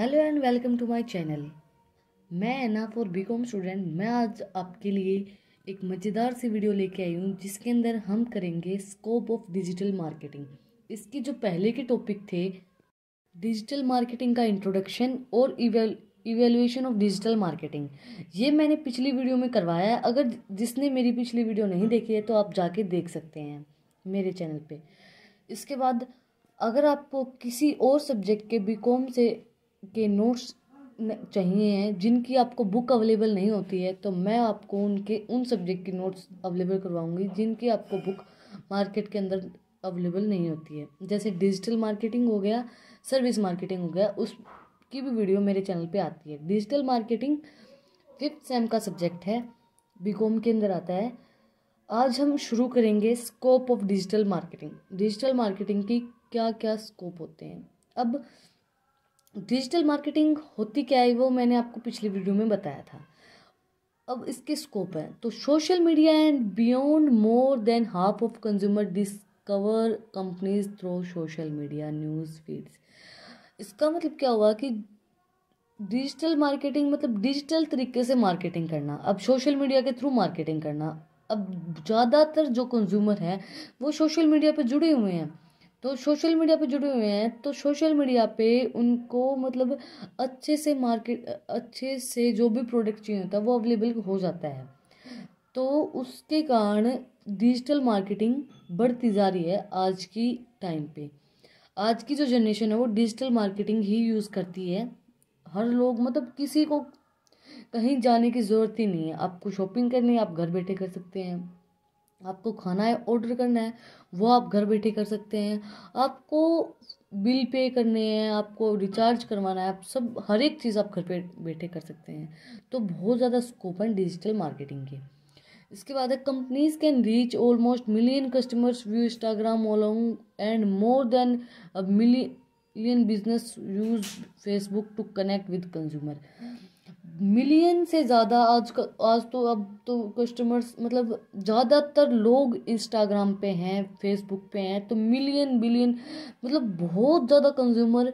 hello and welcome to my channel मैं एना for BCom student मैं आज आपके लिए एक मज़ेदार सी वीडियो लेके आई हूँ जिसके अंदर हम करेंगे स्कोप ऑफ डिजिटल मार्केटिंग इसके जो पहले के टॉपिक थे डिजिटल मार्केटिंग का इंट्रोडक्शन और इवेल इवेल्युएशन ऑफ डिजिटल मार्केटिंग ये मैंने पिछली वीडियो में करवाया है अगर जिसने मेरी पिछली वीडियो नहीं देखी है तो आप जाके देख सकते हैं मेरे चैनल पर इसके बाद अगर आपको किसी और सब्जेक्ट के बी से के नोट्स चाहिए हैं जिनकी आपको बुक अवेलेबल नहीं होती है तो मैं आपको उनके उन सब्जेक्ट की नोट्स अवेलेबल करवाऊँगी जिनकी आपको बुक मार्केट के अंदर अवेलेबल नहीं होती है जैसे डिजिटल मार्केटिंग हो गया सर्विस मार्केटिंग हो गया उसकी भी वीडियो मेरे चैनल पे आती है डिजिटल मार्केटिंग फिफ्थ सेम का सब्जेक्ट है बी के अंदर आता है आज हम शुरू करेंगे scope of digital marketing digital marketing की क्या क्या स्कोप होते हैं अब डिजिटल मार्केटिंग होती क्या है वो मैंने आपको पिछली वीडियो में बताया था अब इसके स्कोप है तो social media and beyond more than half of consumer discover companies through social media news feeds इसका मतलब क्या हुआ कि डिजिटल मार्केटिंग मतलब डिजिटल तरीके से मार्केटिंग करना अब सोशल मीडिया के थ्रू मार्केटिंग करना अब ज़्यादातर जो कंज्यूमर हैं वो सोशल मीडिया पर जुड़े हुए हैं तो सोशल मीडिया पे जुड़े हुए हैं तो सोशल मीडिया पे उनको मतलब अच्छे से मार्केट अच्छे से जो भी प्रोडक्ट चाहिए होता है वो अवेलेबल हो जाता है तो उसके कारण डिजिटल मार्केटिंग बढ़ती जा रही है आज की टाइम पे आज की जो जनरेशन है वो डिजिटल मार्केटिंग ही यूज़ करती है हर लोग मतलब किसी को कहीं जाने की ज़रूरत ही नहीं है आपको शॉपिंग करनी है आप घर बैठे कर सकते हैं आपको खाना है ऑर्डर करना है वो आप घर बैठे कर सकते हैं आपको बिल पे करने हैं आपको रिचार्ज करवाना है आप सब हर एक चीज़ आप घर पे बैठे कर सकते हैं तो बहुत ज़्यादा स्कोप है डिजिटल मार्केटिंग के इसके बाद है companies can reach almost million customers via Instagram along and more than million business use Facebook to connect with consumer million से ज़्यादा आज का आज तो अब तो कस्टमर्स मतलब ज़्यादातर लोग इंस्टाग्राम पे हैं फेसबुक पे हैं तो मिलियन बिलियन मतलब बहुत ज़्यादा कंज्यूमर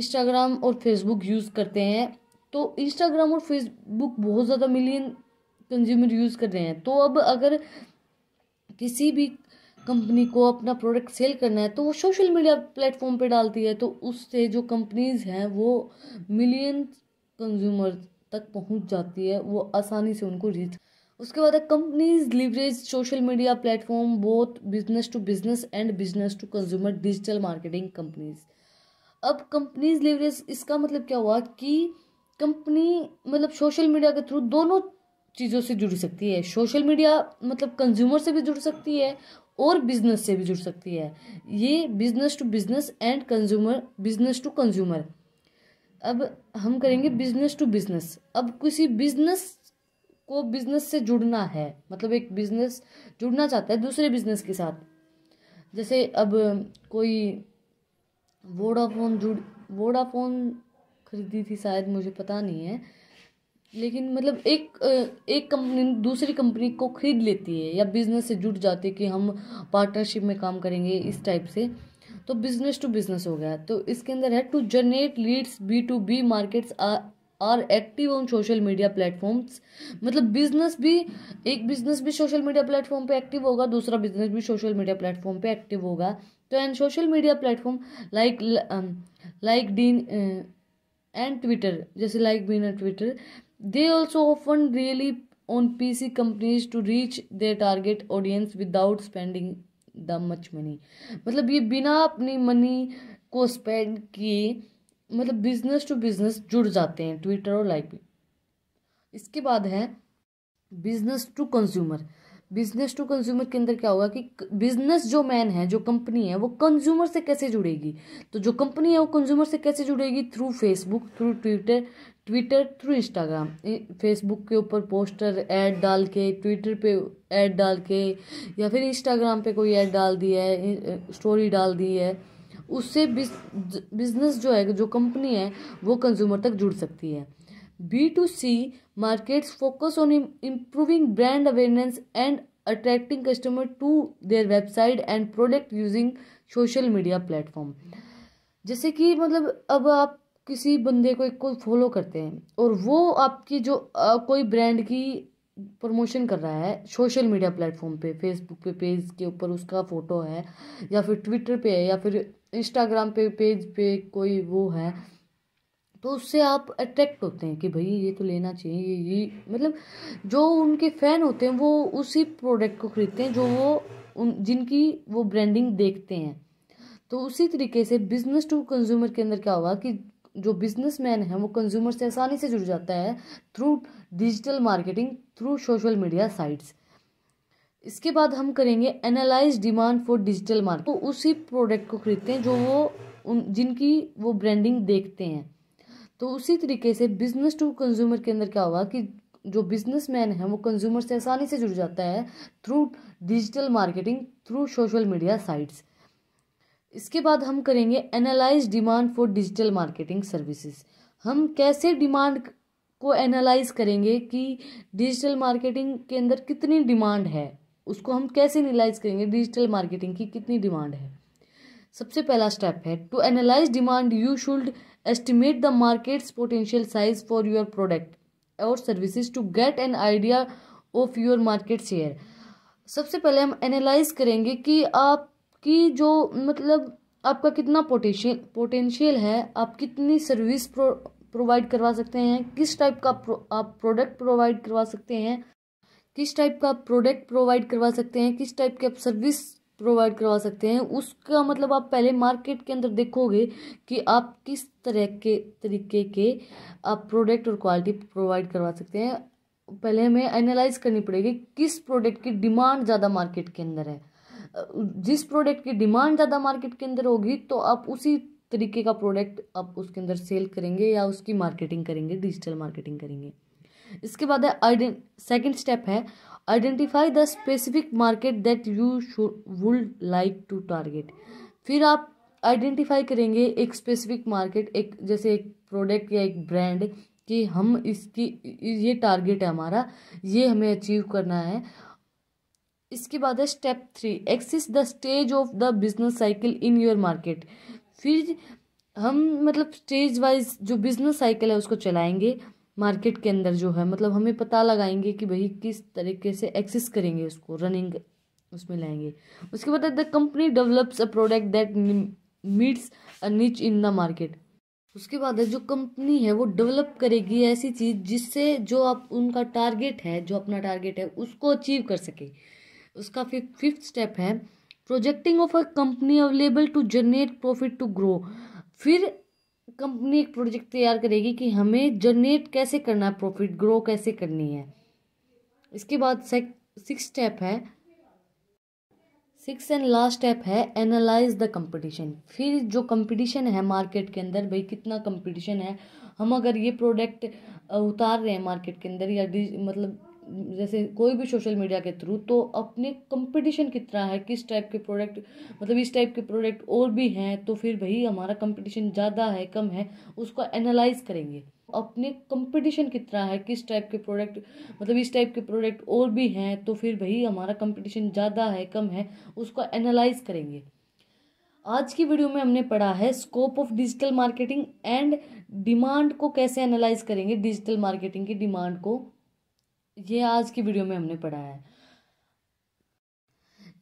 इंस्टाग्राम और फेसबुक यूज़ करते हैं तो इंस्टाग्राम और फेसबुक बहुत ज़्यादा मिलियन कंज्यूमर यूज़ कर रहे हैं तो अब अगर किसी भी कंपनी को अपना प्रोडक्ट सेल करना है तो वो सोशल मीडिया प्लेटफॉर्म पे डालती है तो उससे जो कंपनीज हैं वो मिलियन कंज्यूमर तक पहुंच जाती है वो आसानी से उनको रीच उसके बाद है companies leverage social media platform both business to business and business to consumer digital marketing companies अब कंपनीज लिवरेज इसका मतलब क्या हुआ कि कंपनी मतलब सोशल मीडिया के थ्रू दोनों चीज़ों से जुड़ सकती है सोशल मीडिया मतलब कंज्यूमर से भी जुड़ सकती है और बिजनेस से भी जुड़ सकती है ये business to business and consumer business to consumer अब हम करेंगे बिजनेस टू बिजनेस अब किसी बिजनेस को बिजनेस से जुड़ना है मतलब एक बिजनेस जुड़ना चाहता है दूसरे बिजनेस के साथ जैसे अब कोई वोडाफोन जुड़ वोडाफोन खरीदी थी शायद मुझे पता नहीं है लेकिन मतलब एक एक कंपनी दूसरी कंपनी को खरीद लेती है या बिजनेस से जुड़ जाती है कि हम पार्टनरशिप में काम करेंगे इस टाइप से तो बिजनेस टू बिजनेस हो गया तो इसके अंदर है to generate leads B to B markets are active on social media platforms मतलब बिजनेस भी एक बिजनेस भी सोशल मीडिया प्लेटफॉर्म पे एक्टिव होगा दूसरा बिजनेस भी सोशल मीडिया प्लेटफॉर्म पे एक्टिव होगा तो and social media platform like like dean and Twitter जैसे like bean and Twitter they also often really on P C companies to reach their target audience without spending the much money मतलब ये बिना अपनी money को spend किए मतलब business to business जुड़ जाते हैं ट्विटर और लाइक इसके बाद है business to consumer business to consumer के अंदर क्या होगा कि बिजनेस जो मैन है जो कंपनी है वो कंज्यूमर से कैसे जुड़ेगी तो जो कंपनी है वो कंज्यूमर से कैसे जुड़ेगी through Facebook through Twitter Twitter through Instagram Facebook के ऊपर पोस्टर ऐड डाल के ट्विटर पे ऐड डाल के या फिर इंस्टाग्राम पे कोई ऐड डाल दी है स्टोरी डाल दी है उससे बिजनेस जो है जो कंपनी है वो कंज्यूमर तक जुड़ सकती है B to C markets focus on improving brand awareness and attracting customer to their website and product using social media platform जैसे कि मतलब अब आप किसी बंदे को एक को फॉलो करते हैं और वो आपकी जो आ, कोई ब्रांड की प्रमोशन कर रहा है सोशल मीडिया प्लेटफॉर्म पे फेसबुक पे पेज के ऊपर उसका फ़ोटो है या फिर ट्विटर पे है या फिर इंस्टाग्राम पे पेज पे कोई वो है तो उससे आप अट्रैक्ट होते हैं कि भाई ये तो लेना चाहिए ये ये मतलब जो उनके फ़ैन होते हैं वो उसी प्रोडक्ट को खरीदते हैं जो वो उन जिनकी वो ब्रांडिंग देखते हैं तो उसी तरीके से बिजनेस टू कंज्यूमर के अंदर क्या होगा कि जो बिजनेसमैन है वो कंज्यूमर से आसानी से जुड़ जाता है through digital marketing through social media sites इसके बाद हम करेंगे analyse demand for digital market तो उसी प्रोडक्ट को खरीदते हैं जो वो उन जिनकी वो ब्रांडिंग देखते हैं तो उसी तरीके से बिजनेस टू कंज्यूमर के अंदर क्या हुआ कि जो बिजनेसमैन है वो कंज्यूमर से आसानी से जुड़ जाता है through digital marketing through social media sites इसके बाद हम करेंगे analyse demand for digital marketing services हम कैसे डिमांड को एनालाइज करेंगे कि डिजिटल मार्केटिंग के अंदर कितनी डिमांड है उसको हम कैसे एनालाइज करेंगे डिजिटल मार्केटिंग की कितनी डिमांड है सबसे पहला स्टेप है to analyse demand you should estimate the markets potential size for your product और services to get an idea of your market share सबसे पहले हम एनालाइज करेंगे कि आप कि जो मतलब आपका कितना पोटेशियल पोटेंशियल है आप कितनी सर्विस प्रो प्रोवाइड करवा सकते हैं किस टाइप का प्रो, आप प्रोडक्ट प्रोवाइड करवा सकते हैं किस टाइप का प्रोडक्ट प्रोवाइड करवा सकते हैं किस टाइप की आप सर्विस प्रोवाइड करवा सकते हैं उसका मतलब आप पहले मार्केट के अंदर देखोगे कि आप किस तरह के तरीके के आप प्रोडक्ट और क्वालिटी प्रोवाइड करवा सकते हैं पहले हमें एनालाइज करनी पड़ेगी किस प्रोडक्ट की डिमांड ज़्यादा मार्केट के अंदर है जिस प्रोडक्ट की डिमांड ज़्यादा मार्केट के अंदर होगी तो आप उसी तरीके का प्रोडक्ट आप उसके अंदर सेल करेंगे या उसकी मार्केटिंग करेंगे डिजिटल मार्केटिंग करेंगे इसके बाद है आइडें सेकेंड स्टेप है identify the specific market that you would like to target फिर आप आइडेंटिफाई करेंगे एक स्पेसिफिक मार्केट एक जैसे एक प्रोडक्ट या एक ब्रांड कि हम इसकी ये टारगेट है हमारा ये हमें अचीव करना है इसके बाद है step three axis the stage of the business cycle in your market फिर हम मतलब स्टेज वाइज जो बिजनेस साइकिल है उसको चलाएंगे मार्केट के अंदर जो है मतलब हमें पता लगाएंगे कि भाई किस तरीके से एक्सेस करेंगे उसको रनिंग उसमें लाएंगे उसके बाद the company develops a product that meets a niche in the market उसके बाद है जो कंपनी है वो डेवलप करेगी ऐसी चीज़ जिससे जो आप उनका टारगेट है जो अपना टारगेट है उसको अचीव कर सके उसका फिर फिफ्थ स्टेप है projecting of a company available to generate profit to grow फिर कंपनी एक प्रोजेक्ट तैयार करेगी कि हमें जनरेट कैसे करना है प्रॉफिट ग्रो कैसे करनी है इसके बाद सिक्स स्टेप है सिक्स एंड लास्ट स्टेप है एनालाइज द कंपटीशन फिर जो कंपटीशन है मार्केट के अंदर भाई कितना कंपटीशन है हम अगर ये प्रोडक्ट उतार रहे हैं मार्केट के अंदर या मतलब जैसे कोई भी सोशल मीडिया के थ्रू तो अपने कंपटीशन कितना है किस टाइप के प्रोडक्ट मतलब इस टाइप के प्रोडक्ट और भी हैं तो फिर भाई हमारा कंपटीशन ज़्यादा है कम है उसको एनालाइज करेंगे अपने कंपटीशन कितना है किस टाइप के प्रोडक्ट मतलब इस टाइप के प्रोडक्ट और भी हैं तो फिर भाई हमारा कंपटीशन ज़्यादा है कम है उसको एनालाइज करेंगे आज की वीडियो में हमने पढ़ा है scope of digital marketing and demand को कैसे एनालाइज करेंगे डिजिटल मार्केटिंग की डिमांड को ये आज की वीडियो में हमने पढ़ा है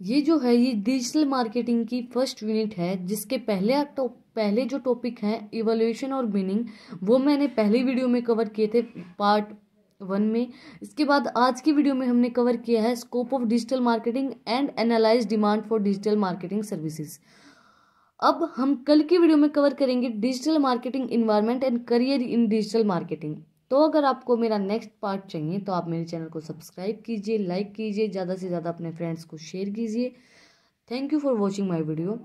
ये जो है ये डिजिटल मार्केटिंग की फर्स्ट यूनिट है जिसके पहले टॉप तो, पहले जो टॉपिक है इवोल्यूशन और मीनिंग वो मैंने पहली वीडियो में कवर किए थे पार्ट वन में इसके बाद आज की वीडियो में हमने कवर किया है scope of digital marketing and analyse demand for digital marketing services अब हम कल की वीडियो में कवर करेंगे digital marketing environment and career in digital marketing तो अगर आपको मेरा नेक्स्ट पार्ट चाहिए तो आप मेरे चैनल को सब्सक्राइब कीजिए लाइक कीजिए ज़्यादा से ज़्यादा अपने फ्रेंड्स को शेयर कीजिए thank you for watching my video